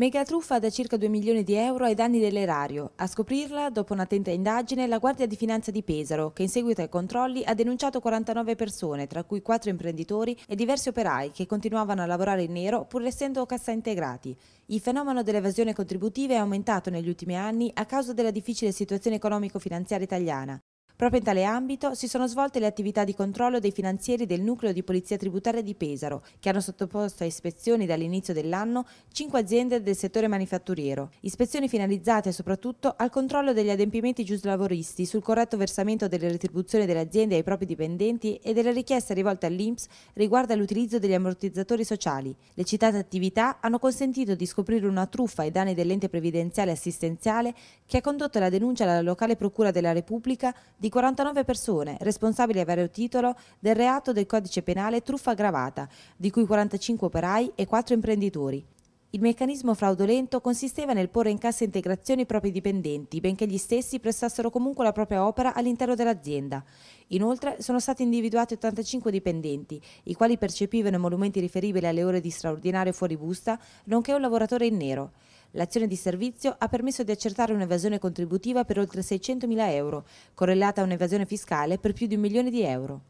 Mega truffa da circa 2 milioni di euro ai danni dell'erario. A scoprirla, dopo un'attenta indagine, la Guardia di Finanza di Pesaro, che in seguito ai controlli ha denunciato 49 persone, tra cui 4 imprenditori e diversi operai che continuavano a lavorare in nero pur essendo cassa integrati. Il fenomeno dell'evasione contributiva è aumentato negli ultimi anni a causa della difficile situazione economico-finanziaria italiana. Proprio in tale ambito si sono svolte le attività di controllo dei finanzieri del nucleo di polizia tributaria di Pesaro, che hanno sottoposto a ispezioni dall'inizio dell'anno cinque aziende del settore manifatturiero. Ispezioni finalizzate soprattutto al controllo degli adempimenti giuslavoristi sul corretto versamento delle retribuzioni delle aziende ai propri dipendenti e delle richieste rivolte all'INPS riguardo all'utilizzo degli ammortizzatori sociali. Le citate attività hanno consentito di scoprire una truffa ai danni dell'ente previdenziale assistenziale che ha condotto la denuncia alla locale Procura della Repubblica di di 49 persone responsabili a vario titolo del reato del codice penale truffa aggravata, di cui 45 operai e 4 imprenditori. Il meccanismo fraudolento consisteva nel porre in cassa integrazione i propri dipendenti, benché gli stessi prestassero comunque la propria opera all'interno dell'azienda. Inoltre sono stati individuati 85 dipendenti, i quali percepivano emolumenti riferibili alle ore di straordinario fuori busta, nonché un lavoratore in nero. L'azione di servizio ha permesso di accertare un'evasione contributiva per oltre 600.000 euro, correlata a un'evasione fiscale per più di un milione di euro.